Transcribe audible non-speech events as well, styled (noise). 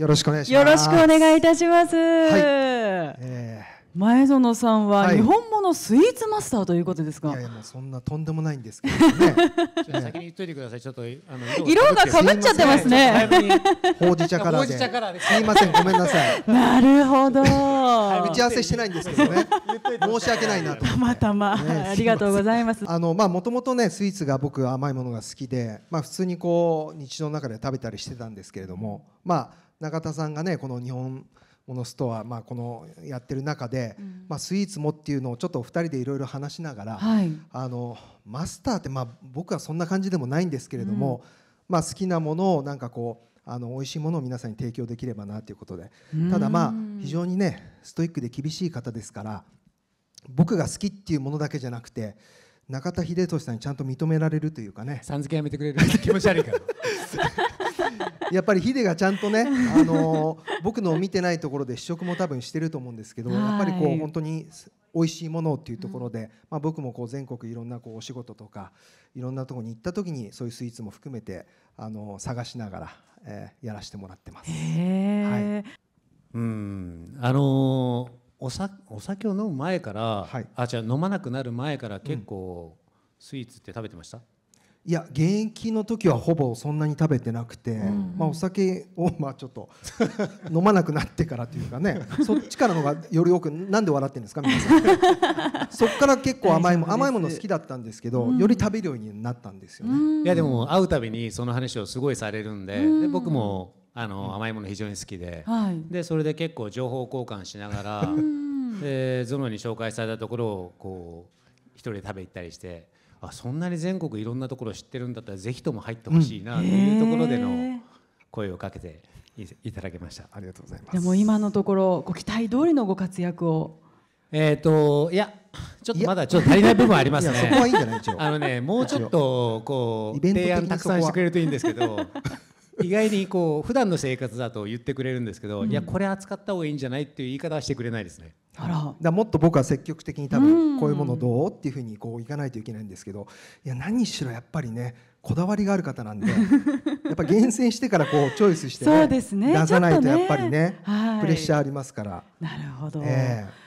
よろしくお願いします。よろしくお願いいたします。はい、えー前園さんは日本ものスイーツマスターということですか、はい、いやいやもうそんなとんでもないんですけどね (laughs) 先に言っといてくださいちょっとあの (laughs) 色がかぶっちゃってますねほうじ茶カラーですいませんごめんなさい (laughs) なるほど打ち合わせしてないんですけどね申し訳ないなとたまたま、ね、ありがとうございますあのまあもともとねスイーツが僕甘いものが好きでまあ普通にこう日常の中で食べたりしてたんですけれどもまあ中田さんがねこの日本ものストア、まあ、このやってる中で、うん、まあ、スイーツもっていうのをちょっと2人でいろいろ話しながら、はい、あのマスターって、まあ、僕はそんな感じでもないんですけれども、うん、まあ、好きなものをなんかこうあの美味しいものを皆さんに提供できればなということでただまあ非常にねストイックで厳しい方ですから僕が好きっていうものだけじゃなくて中田英寿さんにちゃんと認められるというかねさん付けやめてくれる気持ち悪いから (laughs) (laughs) やっぱりヒデがちゃんとね、あのー、僕の見てないところで試食も多分してると思うんですけど、やっぱりこう本当に美味しいものっていうところで、うん、まあ、僕もこう全国いろんなこうお仕事とかいろんなところに行った時にそういうスイーツも含めてあのー、探しながら、えー、やらせてもらってます。はい、うんあのおさお酒を飲む前から、はい、あじゃ飲まなくなる前から結構、スイーツって食べてましたいや現役の時はほぼそんなに食べてなくて、うんまあ、お酒をまあちょっと (laughs) 飲まなくなってからというかね (laughs) そっちからのがより多くなんで笑ってるんですか皆さん (laughs) そっから結構甘いも甘いもの好きだったんですけど、うん、より食べるようになったんですよね、いやでも会うたびにその話をすごいされるんでうん、で僕もあの甘いもの非常に好きででそれで結構情報交換しながら、でゾノに紹介されたところをこう一人で食べ行ったりして。あそんなに全国いろんなところ知ってるんだったらぜひとも入ってほしいなというところでの声をかけていただきました。ありがとうございます。でも今のところご期待通りのご活躍を。えっ、ー、といやちょっとまだちょっと足りない部分ありますね。そこはいいんじゃない一応。あのねもうちょっとこう提案たくさんしてくれるといいんですけど。(laughs) 意外にこう普段の生活だと言ってくれるんですけど、うん、いやこれ扱った方がいいんじゃないっていう言い方はしてくれないですね。あらだもっと僕は積極的に多分こういうものどうっていうふうにこういかないといけないんですけどいや何しろやっぱりねこだわりがある方なんで (laughs) やっぱ厳選してからこうチョイスして、ね、そうですね、出さないとやっぱりね、ね、プレッシャーありますから。なるほど、えー